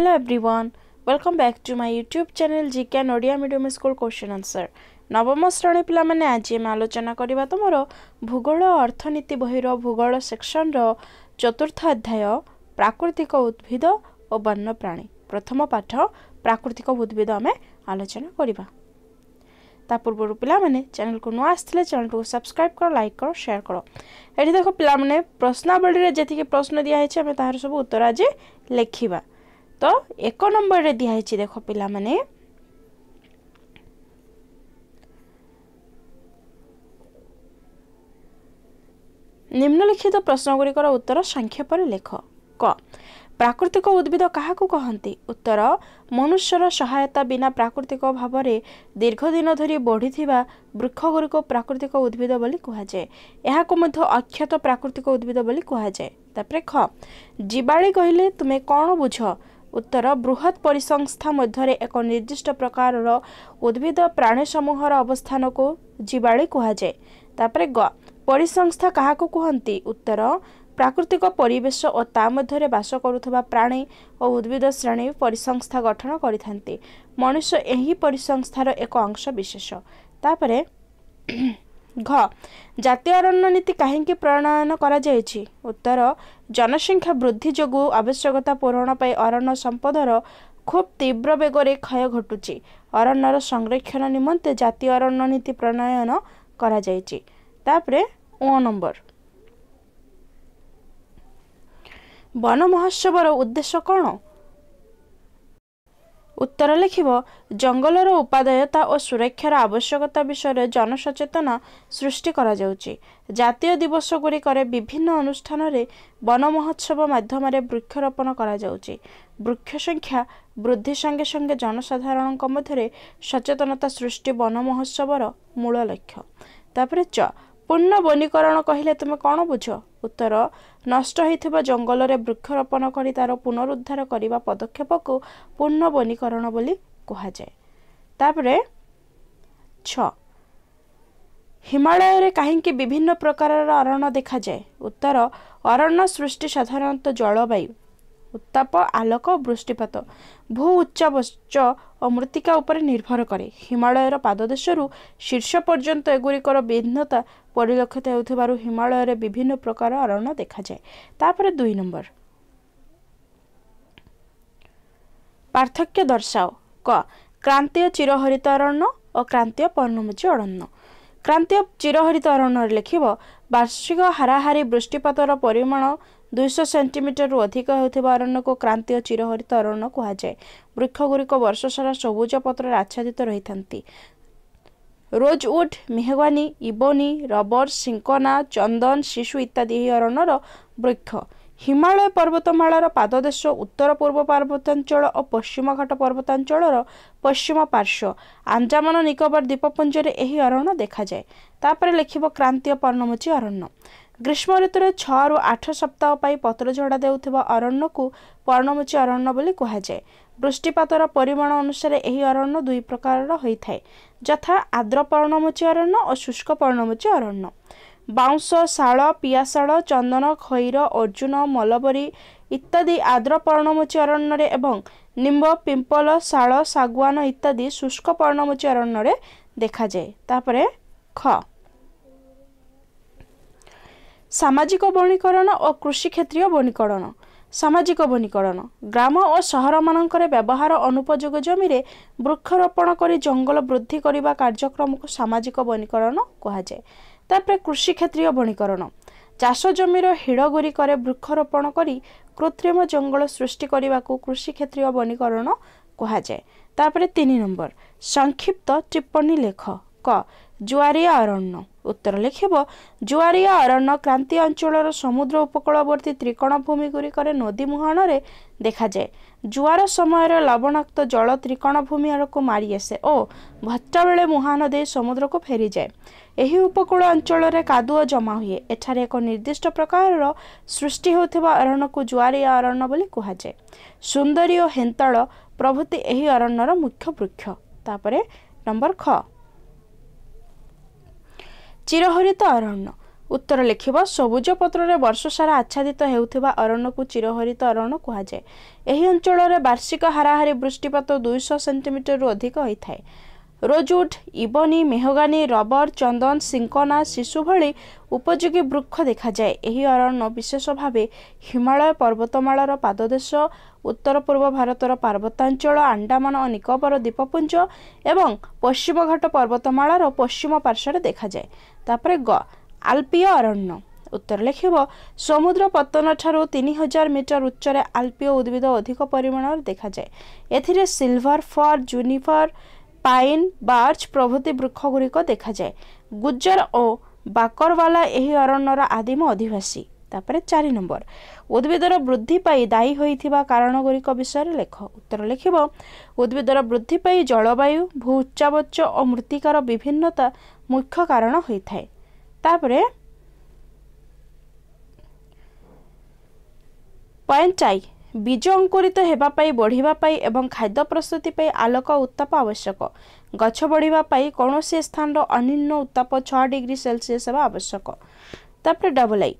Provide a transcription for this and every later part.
Hello everyone, welcome back to my YouTube channel GK and Odia Medium School Question Answer. নবম শ্রেণী ପିଲାମାନେ ଆଜି ଆମେ ଆଲୋଚନା କରିବା ତୁମର ଭୂଗୋଳ ଅର୍ଥନୀତି ବହିର ଭୂଗୋଳ ସେକ୍ସନର ଚତୁର୍ଥ ଅଧ୍ୟାୟ ପ୍ରାକୃତିକ ଉଦ୍ଭିଦ ଓ ବନ୍ୟପ୍ରାଣୀ ପ୍ରଥମ ପାଠ ପ୍ରାକୃତିକ ଉଦ୍ଭିଦ ଆମେ ଆଲୋଚନା କରିବା ତା ପୂର୍ବରୁ ପିଲାମାନେ ଚ୍ୟାନେଲକୁ ନୂଆ ଆସିଥିଲେ ଚ୍ୟାନେଲଟିକୁ ସବସ୍କ୍ରାଇବ୍ କର ଲାଇକ୍ କର ସେୟାର କର ଏଠି ଦେଖ ପିଲାମାନେ ପ୍ରଶ୍ନାବଳୀରେ ଯେତିକି ପ୍ରଶ୍ନ ଦିଆହେଇଛି ଆମେ ତାହାର ସବୁ ଉତ୍ତର ଆଜି ଲେଖିବା ତ ଏକ ନମ୍ବରରେ ଦିଆହେଇଛି ଦେଖ ପିଲାମାନେ ନିମ୍ନଲିଖିତ ପ୍ରଶ୍ନଗୁଡ଼ିକର ଉତ୍ତର ସଂକ୍ଷେପରେ ଲେଖ କ ପ୍ରାକୃତିକ ଉଦ୍ଭିଦ କାହାକୁ କହନ୍ତି ଉତ୍ତର ମନୁଷ୍ୟର ସହାୟତା ବିନା ପ୍ରାକୃତିକ ଭାବରେ ଦୀର୍ଘଦିନ ଧରି ବଢ଼ିଥିବା ବୃକ୍ଷଗୁଡ଼ିକ ପ୍ରାକୃତିକ ଉଦ୍ଭିଦ ବୋଲି କୁହାଯାଏ ଏହାକୁ ମଧ୍ୟ ଅକ୍ଷତ ପ୍ରାକୃତିକ ଉଦ୍ଭିଦ ବୋଲି କୁହାଯାଏ ତାପରେ ଖ ଜୀବାଳି କହିଲେ ତୁମେ କ'ଣ ବୁଝ ଉତ୍ତର ବୃହତ୍ ପରିସଂସ୍ଥା ମଧ୍ୟରେ ଏକ ନିର୍ଦ୍ଦିଷ୍ଟ ପ୍ରକାରର ଉଦ୍ଭିଦ ପ୍ରାଣୀ ସମୂହର ଅବସ୍ଥାନକୁ ଜୀବାଳି କୁହାଯାଏ ତାପରେ ଗ ପରିସଂସ୍ଥା କାହାକୁ କୁହନ୍ତି ଉତ୍ତର ପ୍ରାକୃତିକ ପରିବେଶ ଓ ତା ମଧ୍ୟରେ ବାସ କରୁଥିବା ପ୍ରାଣୀ ଓ ଉଦ୍ଭିଦ ଶ୍ରେଣୀ ପରିସଂସ୍ଥା ଗଠନ କରିଥାନ୍ତି ମଣିଷ ଏହି ପରିସଂସ୍ଥାର ଏକ ଅଂଶ ବିଶେଷ ତାପରେ ଘ ଜାତୀୟ ଅରଣ୍ୟ ନୀତି କାହିଁକି ପ୍ରଣୟନ କରାଯାଇଛି ଉତ୍ତର ଜନସଂଖ୍ୟା ବୃଦ୍ଧି ଯୋଗୁଁ ଆବଶ୍ୟକତା ପୂରଣ ପାଇଁ ଅରଣ୍ୟ ସମ୍ପଦର ଖୁବ୍ ତୀବ୍ର ବେଗରେ କ୍ଷୟ ଘଟୁଛି ଅରଣ୍ୟର ସଂରକ୍ଷଣ ନିମନ୍ତେ ଜାତୀୟ ଅରଣ୍ୟ ନୀତି ପ୍ରଣୟନ କରାଯାଇଛି ତାପରେ ଅ ନମ୍ବର ବନ ମହୋତ୍ସବର ଉଦ୍ଦେଶ୍ୟ କ'ଣ ଉତ୍ତର ଲେଖିବ ଜଙ୍ଗଲର ଉପାଦେୟତା ଓ ସୁରକ୍ଷାର ଆବଶ୍ୟକତା ବିଷୟରେ ଜନସଚେତନ ସୃଷ୍ଟି କରାଯାଉଛି ଜାତୀୟ ଦିବସଗୁଡ଼ିକରେ ବିଭିନ୍ନ ଅନୁଷ୍ଠାନରେ ବନ ମହୋତ୍ସବ ମାଧ୍ୟମରେ ବୃକ୍ଷରୋପଣ କରାଯାଉଛି ବୃକ୍ଷ ସଂଖ୍ୟା ବୃଦ୍ଧି ସଙ୍ଗେ ସଙ୍ଗେ ଜନସାଧାରଣଙ୍କ ମଧ୍ୟରେ ସଚେତନତା ସୃଷ୍ଟି ବନ ମହୋତ୍ସବର ମୂଳ ଲକ୍ଷ୍ୟ ତାପରେ ଚ ପୂର୍ଣ୍ଣ ବନୀକରଣ କହିଲେ ତୁମେ କ'ଣ ବୁଝ ଉତ୍ତର ନଷ୍ଟ ହୋଇଥିବା ଜଙ୍ଗଲରେ ବୃକ୍ଷରୋପଣ କରି ତା'ର ପୁନରୁଦ୍ଧାର କରିବା ପଦକ୍ଷେପକୁ ପୂର୍ଣ୍ଣ ବନୀକରଣ ବୋଲି କୁହାଯାଏ ତାପରେ ଛଅ ହିମାଳୟରେ କାହିଁକି ବିଭିନ୍ନ ପ୍ରକାରର ଅରଣ୍ୟ ଦେଖାଯାଏ ଉତ୍ତର ଅରଣ୍ୟ ସୃଷ୍ଟି ସାଧାରଣତଃ ଜଳବାୟୁ উত্তাপ আলোক বৃষ্টিপাত ভূ উচ্চাবচ ও মৃত্তিকা উপরে নির্ভর করে হিমালয়ের পাদদেশରୁ শীর্ষ পর্যন্ত এগুলিকর ভিন্নতা পরিলক্ষিত ହେଉଥିବାରୁ ହିମାଳୟରେ ବିଭିନ୍ନ ପ୍ରକାର ଅରଣ୍ୟ ଦେଖାଯାଏ ତାପରେ ଦୁଇ ନମ୍ବର ପାର୍ଥକ୍ୟ ଦର୍ଶାଅ କ କ୍ରାନ୍ତୀୟ ଚିରହରିତ ଅରଣ୍ୟ ଓ କ୍ରାନ୍ତୀୟ ପର୍ଣ୍ଣମୋଚୀ ଅରଣ୍ୟ କ୍ରାନ୍ତୀୟ ଚିରହରିତ ଅରଣ୍ୟରେ ଲେଖିବ ବାର୍ଷିକ ହାରାହାରି ବୃଷ୍ଟିପାତର ପରିମାଣ ଦୁଇଶହ ସେଣ୍ଟିମିଟରରୁ ଅଧିକ ହେଉଥିବା ଅରଣ୍ୟକୁ କ୍ରାନ୍ତୀୟ ଚିରହରିତ ଅରଣ୍ୟ କୁହାଯାଏ ବୃକ୍ଷ ଗୁଡ଼ିକ ବର୍ଷ ସାରା ସବୁଜ ପତ୍ରରେ ଆଚ୍ଛାଦିତ ରହିଥାନ୍ତି ରୋଜଉଡ୍ ଉଡ୍ ମେହଗାନି ଇବୋନି ରବର ସିଙ୍କନା ଚନ୍ଦନ ଶିଶୁ ଇତ୍ୟାଦି ଏହି ଅରଣ୍ୟର ବୃକ୍ଷ ହିମାଳୟ ପର୍ବତମାଳାର ପାଦଦେଶ ଉତ୍ତର ପୂର୍ବ ପାର୍ବତ୍ୟାଞ୍ଚଳ ଓ ପଶ୍ଚିମଘାଟ ପର୍ବତାଞ୍ଚଳର ପଶ୍ଚିମ ପାର୍ଶ୍ୱ ଆଞ୍ଜାମାନ ନିକୋବର ଦ୍ୱୀପପୁଞ୍ଜରେ ଏହି ଅରଣ୍ୟ ଦେଖାଯାଏ ତାପରେ ଲେଖିବ କ୍ରାନ୍ତୀୟ ପର୍ଣ୍ଣମୋଚୀ ଅରଣ୍ୟ ଗ୍ରୀଷ୍ମ ଋତୁରେ ଛଅରୁ ଆଠ ସପ୍ତାହ ପାଇଁ ପତ୍ର ଝଡ଼ା ଦେଉଥିବା ଅରଣ୍ୟକୁ ପର୍ଣ୍ଣମୁଚୀ ଅରଣ୍ୟ ବୋଲି କୁହାଯାଏ ବୃଷ୍ଟିପାତର ପରିମାଣ ଅନୁସାରେ ଏହି ଅରଣ୍ୟ ଦୁଇ ପ୍ରକାରର ହୋଇଥାଏ ଯଥା ଆଦ୍ର ପର୍ଣ୍ଣମୋଚୀ ଅରଣ୍ୟ ଓ ଶୁଷ୍କ ପର୍ଣ୍ଣମୋଚୀ ଅରଣ୍ୟ ବାଉଁଶ ଶାଳ ପିଆଶାଳ ଚନ୍ଦନ ଖଇର ଅର୍ଜୁନ ମଲବରୀ ଇତ୍ୟାଦି ଆଦ୍ର ପର୍ଣ୍ଣମୁଚୀ ଅରଣ୍ୟରେ ଏବଂ ନିମ୍ବ ପିମ୍ପଲ ଶାଳ ଶାଗୁଆନ ଇତ୍ୟାଦି ଶୁଷ୍କ ପର୍ଣ୍ଣମୁଚୀ ଅରଣ୍ୟରେ ଦେଖାଯାଏ ତାପରେ ଖ সামাজিক বনীকরণ ও কৃষিক্ষেত্রীয় বনীকরণ সামাজিক বনীকরণ গ্রাম ও সহর সহরমানঙ্করে ব্যবহার অনুপযোগ জমিরে বৃক্ষরোপণ করে জঙ্গল বৃদ্ধি করা কার্যক্রমকে সামাজিক বনীকরণ কুহযায় তাপরে কৃষিক্ষেত্রীয় বনীকরণ চাষ জমির হিড়গুড়িকরে বৃক্ষরোপণ করে কৃত্রিম জঙ্গল সৃষ্টি করা কৃষিক্ষেত্রীয় বনীকরণ কুহযায় তাপরে তিন নম্বর সংক্ষিপ্ত টিপ্পণী লেখ ক ଜୁଆରିଆ ଅରଣ୍ୟ ଉତ୍ତର ଲେଖିବ ଜୁଆରିଆ ଅରଣ୍ୟ କ୍ରାନ୍ତି ଅଞ୍ଚଳର ସମୁଦ୍ର ଉପକୂଳବର୍ତ୍ତୀ ତ୍ରିକୋଣ ଭୂମି ଗୁଡ଼ିକରେ ନଦୀ ମୁହାଣରେ ଦେଖାଯାଏ ଜୁଆର ସମୟରେ ଲବଣାକ୍ତ ଜଳ ତ୍ରିକୋଣ ଭୂମି ଆଡ଼କୁ ମାରିଆସେ ଓ ଭଟ୍ଟାବେଳେ ମୁହାଣ ଦେଇ ସମୁଦ୍ରକୁ ଫେରିଯାଏ ଏହି ଉପକୂଳ ଅଞ୍ଚଳରେ କାଦୁଅ ଜମା ହୁଏ ଏଠାରେ ଏକ ନିର୍ଦ୍ଦିଷ୍ଟ ପ୍ରକାରର ସୃଷ୍ଟି ହେଉଥିବା ଅରଣ୍ୟକୁ ଜୁଆରିଆ ଅରଣ୍ୟ ବୋଲି କୁହାଯାଏ ସୁନ୍ଦରୀ ଓ ହେନ୍ତାଳ ପ୍ରଭୃତି ଏହି ଅରଣ୍ୟର ମୁଖ୍ୟ ବୃକ୍ଷ ତାପରେ ନମ୍ବର ଖ ଚିରହରିତ ଅରଣ୍ୟ ଉତ୍ତର ଲେଖିବ ସବୁଜ ପତ୍ରରେ ବର୍ଷ ସାରା ଆଚ୍ଛାଦିତ ହେଉଥିବା ଅରଣ୍ୟକୁ ଚିରହରିତ ଅରଣ୍ୟ କୁହାଯାଏ ଏହି ଅଞ୍ଚଳରେ ବାର୍ଷିକ ହାରାହାରି ବୃଷ୍ଟିପାତ ଦୁଇଶହ ସେଣ୍ଟିମିଟରରୁ ଅଧିକ ହୋଇଥାଏ ରୋଜୁଡ୍ ଇବନି ମେହଗାନି ରବର ଚନ୍ଦନ ସିଙ୍କନା ଶିଶୁ ଭଳି ଉପଯୋଗୀ ବୃକ୍ଷ ଦେଖାଯାଏ ଏହି ଅରଣ୍ୟ ବିଶେଷ ଭାବେ ହିମାଳୟ ପର୍ବତମାଳାର ପାଦଦେଶ ଉତ୍ତର ପୂର୍ବ ଭାରତର ପାର୍ବତ୍ୟାଞ୍ଚଳ ଆଣ୍ଡାମାନ ଓ ନିକୋବର ଦ୍ୱୀପପୁଞ୍ଜ ଏବଂ ପଶ୍ଚିମଘାଟ ପର୍ବତମାଳାର ପଶ୍ଚିମ ପାର୍ଶ୍ୱରେ ଦେଖାଯାଏ ତାପରେ ଗ ଆଲ୍ପୀୟ ଅରଣ୍ୟ ଉତ୍ତର ଲେଖିବ ସମୁଦ୍ର ପତ୍ତନଠାରୁ ତିନି ହଜାର ମିଟର ଉଚ୍ଚରେ ଆଲ୍ପୀୟ ଉଦ୍ଭିଦ ଅଧିକ ପରିମାଣରେ ଦେଖାଯାଏ ଏଥିରେ silver fir juniper pine birch ପ୍ରଭୃତି ବୃକ୍ଷଗୁଡ଼ିକ ଦେଖାଯାଏ ଗୁଜ୍ଜର ଓ ବାକରୱାଲା ଏହି ଅରଣ୍ୟର ଆଦିମ ଅଧିବାସୀ ତାପରେ ଚାରି ନମ୍ବର ଉଦ୍ଭିଦର ବୃଦ୍ଧି ପାଇଁ ଦାୟୀ ହୋଇଥିବା କାରଣଗୁଡ଼ିକ ବିଷୟରେ ଲେଖ ଉତ୍ତର ଲେଖିବ ଉଦ୍ଭିଦର ବୃଦ୍ଧି ପାଇଁ ଜଳବାୟୁ ଭୂ ଉଚ୍ଚାବଚ ଓ ମୃତ୍ତିକାର ବିଭିନ୍ନତା ମୁଖ୍ୟ କାରଣ ହୋଇଥାଏ ତାପରେ ପଏଣ୍ଟ ଚାରି ବୀଜ ଅଙ୍କୁରିତ ହେବା ପାଇଁ ବଢ଼ିବା ପାଇଁ ଏବଂ ଖାଦ୍ୟ ପ୍ରସ୍ତୁତି ପାଇଁ ଆଲୋକ ଉତ୍ତାପ ଆବଶ୍ୟକ ଗଛ ବଢ଼ିବା ପାଇଁ କୌଣସି ସ୍ଥାନର ଅନ୍ୟ ଉତ୍ତାପ ଛଅ ଡିଗ୍ରୀ ସେଲସିୟସ୍ ହେବା ଆବଶ୍ୟକ ତାପରେ ଡବଲ୍ ଆଇ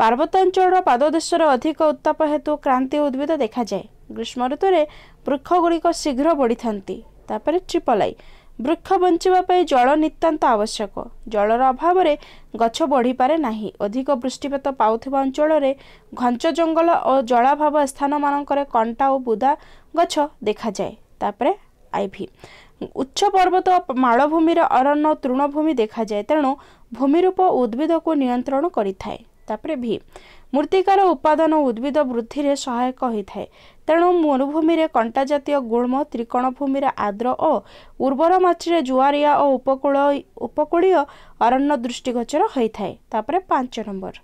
ପାର୍ବତ୍ୟାଞ୍ଚଳର ପାଦଦେଶରେ ଅଧିକ ଉତ୍ତାପ ହେତୁ କ୍ରାନ୍ତି ଉଦ୍ଭିଦ ଦେଖାଯାଏ ଗ୍ରୀଷ୍ମ ଋତୁରେ ବୃକ୍ଷ ଗୁଡ଼ିକ ଶୀଘ୍ର ବଢ଼ିଥାନ୍ତି ତାପରେ ଆଇ ବୃକ୍ଷ ବଞ୍ଚିବା ପାଇଁ ଜଳ ନିତ୍ୟାନ୍ତ ଆବଶ୍ୟକ ଜଳର ଅଭାବରେ ଗଛ ବଢ଼ିପାରେ ନାହିଁ ଅଧିକ ବୃଷ୍ଟିପାତ ପାଉଥିବା ଅଞ୍ଚଳରେ ଘଞ୍ଚ ଜଙ୍ଗଲ ଓ ଜଳାଭାବ ସ୍ଥାନମାନଙ୍କରେ କଣ୍ଟା ଓ ବୁଦା ଗଛ ଦେଖାଯାଏ ତାପରେ ଆଇଭି ଉଚ୍ଚ ପର୍ବତ ମାଳଭୂମିରେ ଅରଣ୍ୟ ତୃଣଭୂମି ଦେଖାଯାଏ ତେଣୁ ଭୂମିରୂପ ଉଦ୍ଭିଦକୁ ନିୟନ୍ତ୍ରଣ କରିଥାଏ ତାପରେ ଭି ମୃତ୍ତିକାର ଉପାଦାନ ଉଦ୍ଭିଦ ବୃଦ୍ଧିରେ ସହାୟକ ହୋଇଥାଏ ତେଣୁ ମରୁଭୂମିରେ କଣ୍ଟା ଜାତୀୟ ଗୁଳ୍ମ ଭୂମିରେ ଆଦ୍ର ଓ ଉର୍ବର ମାଛିରେ ଜୁଆରିଆ ଓ ଉପକୂଳ ଉପକୂଳୀୟ ଅରଣ୍ୟ ଦୃଷ୍ଟିଗୋଚର ହୋଇଥାଏ ତାପରେ ପାଞ୍ଚ ନମ୍ବର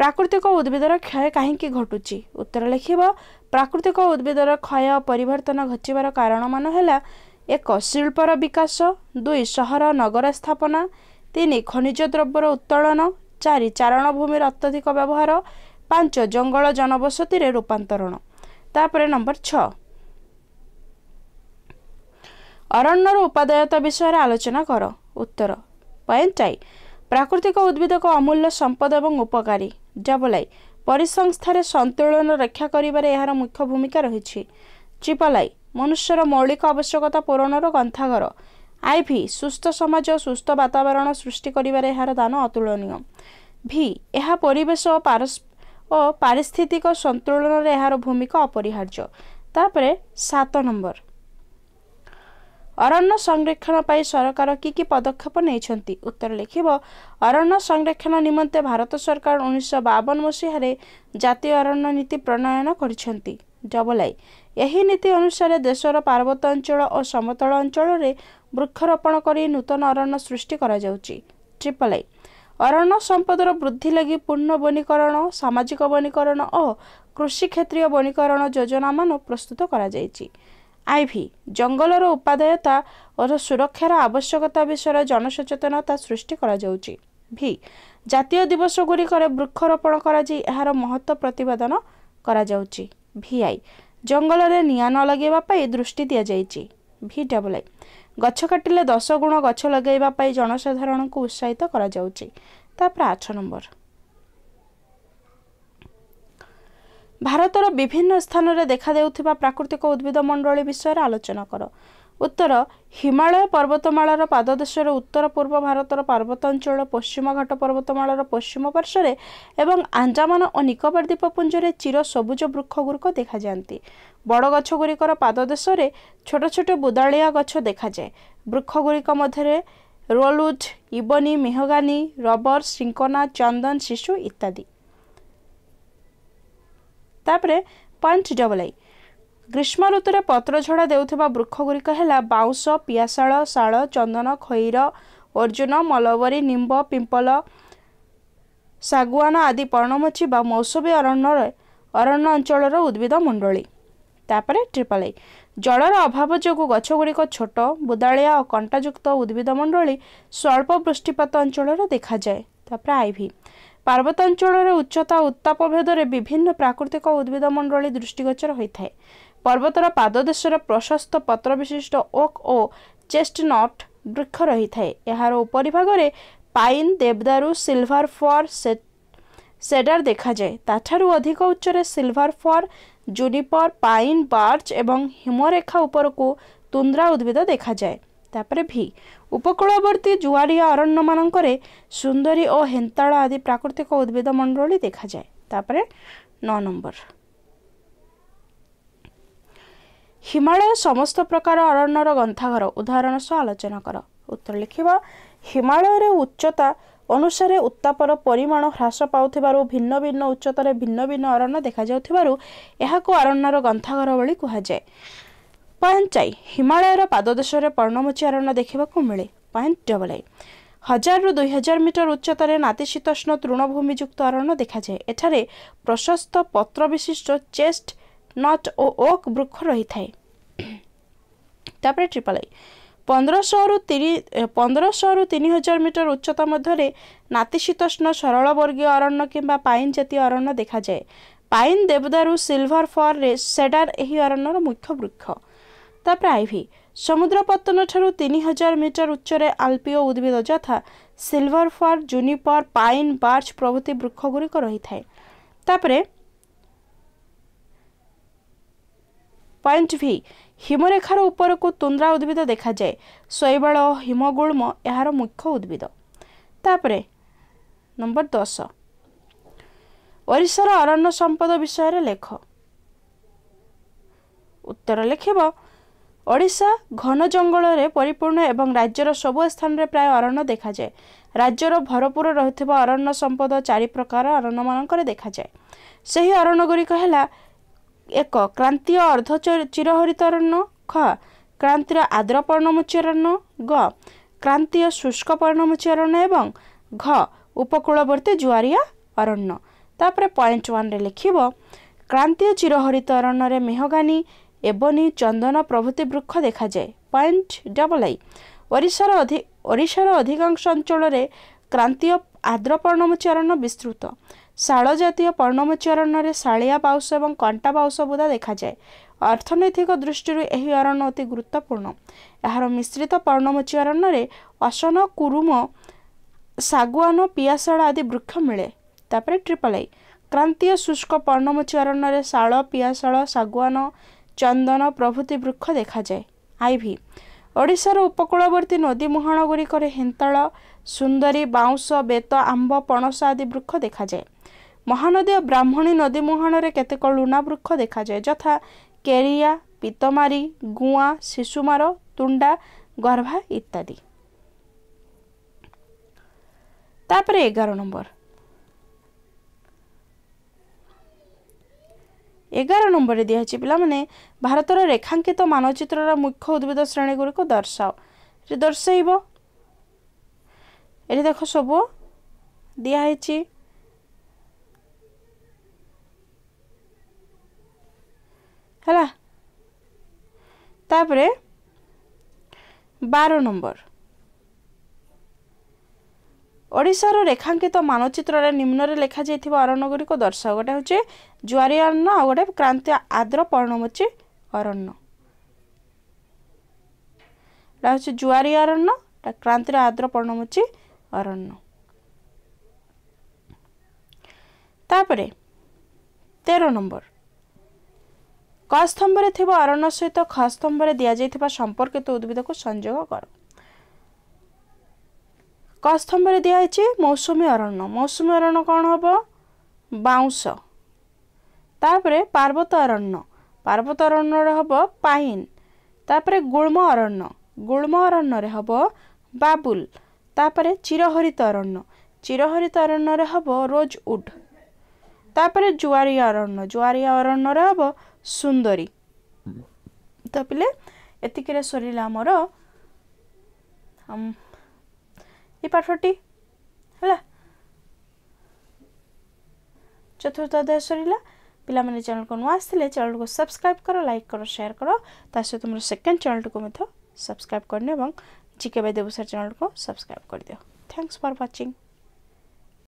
ପ୍ରାକୃତିକ ଉଦ୍ଭିଦର କ୍ଷୟ କାହିଁକି ଘଟୁଛି ଉତ୍ତର ଲେଖିବ ପ୍ରାକୃତିକ ଉଦ୍ଭିଦର କ୍ଷୟ ପରିବର୍ତ୍ତନ ଘଟିବାର କାରଣମାନ ହେଲା ଏକ ଶିଳ୍ପର ବିକାଶ ଦୁଇ ସହର ନଗର ସ୍ଥାପନା ତିନି ଖଣିଜ ଦ୍ରବ୍ୟର ଉତ୍ତୋଳନ ଚାରି ଚାରଣ ଭୂମିର ଅତ୍ୟଧିକ ବ୍ୟବହାର ପାଞ୍ଚ ଜଙ୍ଗଲ ଜନବସତିରେ ରୂପାନ୍ତରଣ ତାପରେ ନମ୍ବର ଛଅ ଅରଣ୍ୟର ଉପାଦାୟତା ବିଷୟରେ ଆଲୋଚନା କର ଉତ୍ତର ପଏଣ୍ଟାଇ ପ୍ରାକୃତିକ ଉଦ୍ଭିଦକ ଅମୂଲ୍ୟ ସମ୍ପଦ ଏବଂ ଉପକାରୀ ଡବଲାଇ ପରିସଂସ୍ଥାରେ ସନ୍ତୁଳନ ରକ୍ଷା କରିବାରେ ଏହାର ମୁଖ୍ୟ ଭୂମିକା ରହିଛି ଚିପଲାଇ ମନୁଷ୍ୟର ମୌଳିକ ଆବଶ୍ୟକତା ପୂରଣର ଗନ୍ଥାଘର ଆଇଭି ସୁସ୍ଥ ସମାଜ ସୁସ୍ଥ ବାତାବରଣ ସୃଷ୍ଟି କରିବାରେ ଏହାର ଦାନ ଅତୁଳନୀୟ ଭି ଏହା ପରିବେଶ ଓ ପାରିସ୍ଥିତିକ ସନ୍ତୁଳନରେ ଏହାର ଭୂମିକା ଅପରିହାର୍ଯ୍ୟ ତାପରେ ସାତ ନମ୍ବର ଅରଣ୍ୟ ସଂରକ୍ଷଣ ପାଇଁ ସରକାର କି କି ପଦକ୍ଷେପ ନେଇଛନ୍ତି ଉତ୍ତର ଲେଖିବ ଅରଣ୍ୟ ସଂରକ୍ଷଣ ନିମନ୍ତେ ଭାରତ ସରକାର ଉଣେଇଶହ ବାବନ ମସିହାରେ ଜାତୀୟ ଅରଣ୍ୟ ନୀତି ପ୍ରଣୟନ କରିଛନ୍ତି ଜବଲାଇ ଏହି ନୀତି ଅନୁସାରେ ଦେଶର ପାର୍ବତ୍ୟ ଅଞ୍ଚଳ ଓ ସମତଳ ଅଞ୍ଚଳରେ ବୃକ୍ଷରୋପଣ କରି ନୂତନ ଅରଣ୍ୟ ସୃଷ୍ଟି କରାଯାଉଛି ଟ୍ରିପଲାଇ ଅରଣ୍ୟ ସମ୍ପଦର ବୃଦ୍ଧି ଲାଗି ପୂର୍ଣ୍ଣ ବନୀକରଣ ସାମାଜିକ ବନୀକରଣ ଓ କୃଷିକ୍ଷେତ୍ରୀୟ ବନୀକରଣ ଯୋଜନାମାନ ପ୍ରସ୍ତୁତ କରାଯାଇଛି ଆଇଭି ଜଙ୍ଗଲର ଉପାଦାୟତା ଓ ସୁରକ୍ଷାର ଆବଶ୍ୟକତା ବିଷୟରେ ଜନସଚେତନତା ସୃଷ୍ଟି କରାଯାଉଛି ଭି ଜାତୀୟ ଦିବସଗୁଡ଼ିକରେ ବୃକ୍ଷରୋପଣ କରାଯାଇ ଏହାର ମହତ୍ତ୍ୱ ପ୍ରତିପାଦନ କରାଯାଉଛି ଭିଆଇ ଜଙ୍ଗଲରେ ନିଆଁ ନ ଲଗାଇବା ପାଇଁ ଦୃଷ୍ଟି ଦିଆଯାଇଛି ଭି ଡବ୍ଲଆଇ ଗଛ କାଟିଲେ ଦଶ ଗୁଣ ଗଛ ଲଗାଇବା ପାଇଁ ଜନସାଧାରଣଙ୍କୁ ଉତ୍ସାହିତ କରାଯାଉଛି ତାପରେ ଆଠ ନମ୍ବର ଭାରତର ବିଭିନ୍ନ ସ୍ଥାନରେ ଦେଖାଦେଉଥିବା ପ୍ରାକୃତିକ ଉଦ୍ଭିଦ ମଣ୍ଡଳୀ ବିଷୟରେ ଆଲୋଚନା କର ଉତ୍ତର ହିମାଳୟ ପର୍ବତମାଳାର ପାଦଦେଶରେ ଉତ୍ତର ପୂର୍ବ ଭାରତର ପାର୍ବତାଞ୍ଚଳ ପଶ୍ଚିମ ଘାଟ ପର୍ବତମାଳାର ପଶ୍ଚିମ ପାର୍ଶ୍ୱରେ ଏବଂ ଆଞ୍ଜାମାନ ଓ ନିକୋବର ଦ୍ୱୀପପୁଞ୍ଜରେ ଚିର ସବୁଜ ବୃକ୍ଷଗୁଡ଼ିକ ଦେଖାଯାଆନ୍ତି ବଡ଼ ଗଛଗୁଡ଼ିକର ପାଦଦେଶରେ ଛୋଟ ଛୋଟ ବୁଦାଳିଆ ଗଛ ଦେଖାଯାଏ ବୃକ୍ଷଗୁଡ଼ିକ ମଧ୍ୟରେ ରୋଲଉଡ୍ ଇବନି ମେହଗାନି ରବର ଶ୍ରିଙ୍କନା ଚନ୍ଦନ ଶିଶୁ ଇତ୍ୟାଦି ତାପରେ ପାଞ୍ଚ ଡବଲ ଆଇ ଗ୍ରୀଷ୍ମ ଋତୁରେ ପତ୍ର ଝଡ଼ା ଦେଉଥିବା ବୃକ୍ଷଗୁଡ଼ିକ ହେଲା ବାଉଁଶ ପିଆଶାଳ ଶାଳ ଚନ୍ଦନ ଖଇର ଅର୍ଜୁନ ମଲବରୀ ନିମ୍ବ ପିମ୍ପଲ ଶାଗୁଆନ ଆଦି ପର୍ଣ୍ଣମୁଚୀ ବା ମୌସୁମୀ ଅରଣ୍ୟରେ ଅରଣ୍ୟ ଅଞ୍ଚଳର ଉଦ୍ଭିଦ ମଣ୍ଡଳୀ ତାପରେ ଟ୍ରିପାଲ ଜଳର ଅଭାବ ଯୋଗୁଁ ଗଛଗୁଡ଼ିକ ଛୋଟ ବୁଦାଳିଆ ଓ କଣ୍ଟାଯୁକ୍ତ ଉଦ୍ଭିଦ ମଣ୍ଡଳୀ ସ୍ୱଳ୍ପ ବୃଷ୍ଟିପାତ ଅଞ୍ଚଳରେ ଦେଖାଯାଏ ତାପରେ ଆଇଭି ପାର୍ବତ୍ୟାଞ୍ଚଳରେ ଉଚ୍ଚତା ଉତ୍ତାପ ଭେଦରେ ବିଭିନ୍ନ ପ୍ରାକୃତିକ ଉଦ୍ଭିଦ ମଣ୍ଡଳୀ ଦୃଷ୍ଟିଗୋଚର ହୋଇଥାଏ ପର୍ବତର ପାଦଦେଶରେ ପ୍ରଶସ୍ତ ପତ୍ର ବିଶିଷ୍ଟ ଓକ୍ ଓ ଚେଷ୍ଟନଟ୍ ବୃକ୍ଷ ରହିଥାଏ ଏହାର ଉପରିଭାଗରେ ପାଇନ୍ ଦେବଦାରୁ ସିଲଭର ଫର୍ ସେଡ଼ାର୍ ଦେଖାଯାଏ ତାଠାରୁ ଅଧିକ ଉଚ୍ଚରେ silver fir juniper pine birch ଏବଂ ହିମରେଖା ଉପରକୁ ତୁନ୍ଦ୍ରା ଉଦ୍ଭିଦ ଦେଖାଯାଏ ତାପରେ ଭି ଉପକୂଳବର୍ତ୍ତୀ ଜୁଆରିଆ ଅରଣ୍ୟମାନଙ୍କରେ ସୁନ୍ଦରୀ ଓ ହେନ୍ତାଳ ଆଦି ପ୍ରାକୃତିକ ଉଦ୍ଭିଦ ମଣ୍ଡଳୀ ଦେଖାଯାଏ ତାପରେ ନଅ ନମ୍ବର ହିମାଳୟ ସମସ୍ତ ପ୍ରକାର ଅରଣ୍ୟର ଗନ୍ଥାଘର ଉଦାହରଣ ସହ ଆଲୋଚନା କର ଉତ୍ତର ଲେଖିବ ହିମାଳୟରେ ଉଚ୍ଚତା ଅନୁସାରେ ଉତ୍ତାପର ପରିମାଣ ହ୍ରାସ ପାଉଥିବାରୁ ଭିନ୍ନ ଭିନ୍ନ ଉଚ୍ଚତାରେ ଭିନ୍ନ ଭିନ୍ନ ଅରଣ୍ୟ ଦେଖାଯାଉଥିବାରୁ ଏହାକୁ ଅରଣ୍ୟର ଗନ୍ଥାଘର ଭଳି କୁହାଯାଏ ପାଞ୍ଚାଇ ହିମାଳୟର ପାଦଦେଶରେ ପର୍ଣ୍ଣମୋଚୀ ଅରଣ୍ୟ ଦେଖିବାକୁ ମିଳେ ପଏଣ୍ଟ ଡବଲ୍ ଆଇ ହଜାରରୁ ଦୁଇ ହଜାର ମିଟର ଉଚ୍ଚତାରେ ନାତିଶୀତୋଷ୍ଣ ତୃଣଭୂମିଯୁକ୍ତ ଅରଣ୍ୟ ଦେଖାଯାଏ ଏଠାରେ ପ୍ରଶସ୍ତ ପତ୍ର ବିଶିଷ୍ଟ ଚେଷ୍ଟ ନଟ୍ ଓ ଓକ୍ ବୃକ୍ଷ ରହିଥାଏ ତାପରେ ଟ୍ରିପଲ୍ ଆଇ ପନ୍ଦରଶହରୁ ତିନି ପନ୍ଦରଶହରୁ ତିନି ହଜାର ମିଟର ଉଚ୍ଚତା ମଧ୍ୟରେ ନାତିଶୀତୋଷ୍ଣ ସରଳବର୍ଗୀୟ ଅରଣ୍ୟ କିମ୍ବା ପାଇନ୍ ଜାତୀୟ ଅରଣ୍ୟ ଦେଖାଯାଏ ପାଇନ୍ ଦେବଦାରୁ ସିଲଭର ଫର୍ ସେଡାର ଏହି ଅରଣ୍ୟର ମୁଖ୍ୟ ବୃକ୍ଷ ତାପରେ ଆଇଭି ସମୁଦ୍ର ପତ୍ତନଠାରୁ ତିନି ହଜାର ମିଟର ଉଚ୍ଚରେ ଆଲ୍ପିଓ ଉଦ୍ଭିଦ ଯଥା silver fir juniper pine birch ପ୍ରଭୃତି ବୃକ୍ଷଗୁଡ଼ିକ ରହିଥାଏ ତାପରେ ପଏଣ୍ଟ ଭି ହିମରେଖାର ଉପରକୁ ତୁନ୍ଦ୍ରା ଉଦ୍ଭିଦ ଦେଖାଯାଏ ଶୈବାଳ ହିମଗୁଳ୍ମ ଏହାର ମୁଖ୍ୟ ଉଦ୍ଭିଦ ତାପରେ ନମ୍ବର ଦଶ ଓଡ଼ିଶାର ଅରଣ୍ୟ ସମ୍ପଦ ବିଷୟରେ ଲେଖ ଉତ୍ତର ଲେଖିବ ଓଡ଼ିଶା ଘନ ଜଙ୍ଗଳରେ ପରିପୂର୍ଣ୍ଣ ଏବଂ ରାଜ୍ୟର ସବୁ ସ୍ଥାନରେ ପ୍ରାୟ ଅରଣ୍ୟ ଦେଖାଯାଏ ରାଜ୍ୟର ଭରପୁର ରହୁଥିବା ଅରଣ୍ୟ ସମ୍ପଦ ଚାରି ପ୍ରକାର ଅରଣ୍ୟମାନଙ୍କରେ ଦେଖାଯାଏ ସେହି ଅରଣ୍ୟଗୁଡ଼ିକ ହେଲା ଏକ କ୍ରାନ୍ତୀୟ ଅର୍ଦ୍ଧ ଚିରହରିତରଣ୍ୟ ଖ କ୍ରାନ୍ତୀୟ ଆଦ୍ର ପର୍ଣ୍ଣମୋଚରଣ୍ୟ ଗ କ୍ରାନ୍ତୀୟ ଶୁଷ୍କ ପର୍ଣ୍ଣମୋଚରଣ୍ୟ ଏବଂ ଘ ଉପକୂଳବର୍ତ୍ତୀ ଜୁଆରିଆ ଅରଣ୍ୟ ତାପରେ ପଏଣ୍ଟ ୱାନ୍ରେ ଲେଖିବ କ୍ରାନ୍ତୀୟ ଚିରହରିତ ଅରଣ୍ୟରେ ମେହଗାନୀ ଏବନି ଚନ୍ଦନ ପ୍ରଭୃତି ବୃକ୍ଷ ଦେଖାଯାଏ ପଏଣ୍ଟ ଡବଲ୍ ଆଇ ଓଡ଼ିଶାର ଓଡ଼ିଶାର ଅଧିକାଂଶ ଅଞ୍ଚଳରେ କ୍ରାନ୍ତୀୟ ଆଦ୍ର ପର୍ଣ୍ଣମୋଚରଣ୍ୟ ବିସ୍ତୃତ ଶାଳ ଜାତୀୟ ପର୍ଣ୍ଣମଚରଣରେ ଶାଳିଆ ପାଉଶ ଏବଂ କଣ୍ଟା ପାଉଶ ବୁଦା ଦେଖାଯାଏ ଅର୍ଥନୈତିକ ଦୃଷ୍ଟିରୁ ଏହି ଅରଣ୍ୟ ଅତି ଗୁରୁତ୍ୱପୂର୍ଣ୍ଣ ଏହାର ମିଶ୍ରିତ ପର୍ଣ୍ଣମଚୀ ଅରଣ୍ୟରେ ଅସନ କୁରୁମ ଶାଗୁଆନ ପିଆଶାଳ ଆଦି ବୃକ୍ଷ ମିଳେ ତାପରେ ଟ୍ରିପଲାଇ କ୍ରାନ୍ତୀୟ ଶୁଷ୍କ ପର୍ଣ୍ଣମଚୀ ଅରଣ୍ୟରେ ଶାଳ ପିଆଶାଳ ଶାଗୁଆନ ଚନ୍ଦନ ପ୍ରଭୃତି ବୃକ୍ଷ ଦେଖାଯାଏ ଆଇଭି ଓଡ଼ିଶାର ଉପକୂଳବର୍ତ୍ତୀ ନଦୀ ମୁହାଣ ଗୁଡ଼ିକରେ ହେନ୍ତାଳ ସୁନ୍ଦରୀ ବାଉଁଶ ବେତ ଆମ୍ବ ପଣସ ଆଦି ବୃକ୍ଷ ଦେଖାଯାଏ ମହାନଦୀ ଓ ବ୍ରାହ୍ମଣୀ ନଦୀ ମୁହାଣରେ କେତେକ ଲୁଣା ବୃକ୍ଷ ଦେଖାଯାଏ ଯଥା କେରିଆ ପିତମାରି ଗୁଆଁ ଶିଶୁମାର ତୁଣ୍ଡା ଗର୍ଭା ଇତ୍ୟାଦି ତାପରେ ଏଗାର ନମ୍ବର ଏଗାର ନମ୍ବରରେ ଦିଆହେଇଛି ପିଲାମାନେ ଭାରତର ରେଖାଙ୍କିତ ମାନଚିତ୍ରର ମୁଖ୍ୟ ଉଦ୍ଭିଦ ଶ୍ରେଣୀଗୁଡ଼ିକ ଦର୍ଶାଅ ଦର୍ଶାଇବ ଏଠି ଦେଖ ସବୁ ଦିଆହେଇଛି ହେଲା ତାପରେ ବାର ନମ୍ବର ଓଡ଼ିଶାର ରେଖାଙ୍କିତ ମାନଚିତ୍ରରେ ନିମ୍ନରେ ଲେଖାଯାଇଥିବା ଅରଣ୍ୟଗୁଡ଼ିକ ଦର୍ଶାଅ ଗୋଟେ ହେଉଛି ଜୁଆରୀ ଅରଣ୍ୟ ଆଉ ଗୋଟେ କ୍ରାନ୍ତି ଆଦ୍ର ପର୍ଣ୍ଣମୋଚୀ ଅରଣ୍ୟ ଏଇଟା ହେଉଛି ଜୁଆରୀ ଅରଣ୍ୟ ଏଇଟା କ୍ରାନ୍ତିର ଆଦ୍ର ପର୍ଣ୍ଣମୋଚୀ ଅରଣ୍ୟ ତାପରେ ତେର ନମ୍ବର ক ସ୍ତମ୍ଭରେ ଥିବା ଅରଣ୍ୟ ସହିତ ଖ ସ୍ତମ୍ଭରେ ଦିଆଯାଇଥିବା ସମ୍ପର୍କିତ ଉଦ୍ଭିଦକୁ ସଂଯୋଗ କର କ ସ୍ତମ୍ଭରେ ଦିଆହେଇଛି ମୌସୁମୀ ଅରଣ୍ୟ ମୌସୁମୀ ଅରଣ୍ୟ କ'ଣ ହେବ ବାଉଁଶ ତାପରେ ପାର୍ବତ ଅରଣ୍ୟ ପାର୍ବତ ଅରଣ୍ୟରେ ହେବ ପାଇନ୍ ତାପରେ ଗୁଳ୍ମ ଅରଣ୍ୟ ଗୁଳ୍ମ ଅରଣ୍ୟରେ ହେବ ବାବୁଲ ତାପରେ ଚିରହରିତ ଅରଣ୍ୟ ଚିରହରିତ ଅରଣ୍ୟରେ ହେବ ରୋଜ୍ ଉଡ୍ ତାପରେ ଜୁଆରୀ ଅରଣ୍ୟ ଜୁଆରୀ ଅରଣ୍ୟର ହେବ ସୁନ୍ଦରୀ ତ ପିଲେ ଏତିକିରେ ସରିଲା ଆମର ଏ ପାଠଟି ହେଲା ଚତୁର୍ଥ ଅଧ୍ୟାୟ ସରିଲା ପିଲାମାନେ ଚ୍ୟାନେଲକୁ ନୂଆ ଆସିଥିଲେ ଚ୍ୟାନେଲକୁ ସବସ୍କ୍ରାଇବ୍ କର ଲାଇକ୍ କର ସେୟାର କର ତା ସହିତ ମୋର ସେକେଣ୍ଡ ଚ୍ୟାନେଲଟିକୁ ମଧ୍ୟ ସବସ୍କ୍ରାଇବ୍ କରିନିଅ ଏବଂ ଜିକେ ବାଇ ଦେବୁସାର ଚ୍ୟାନେଲକୁ ସବସ୍କ୍ରାଇବ୍ କରିଦିଅ ଥ୍ୟାଙ୍କସ୍ ଫର୍ ୱାଚିଂ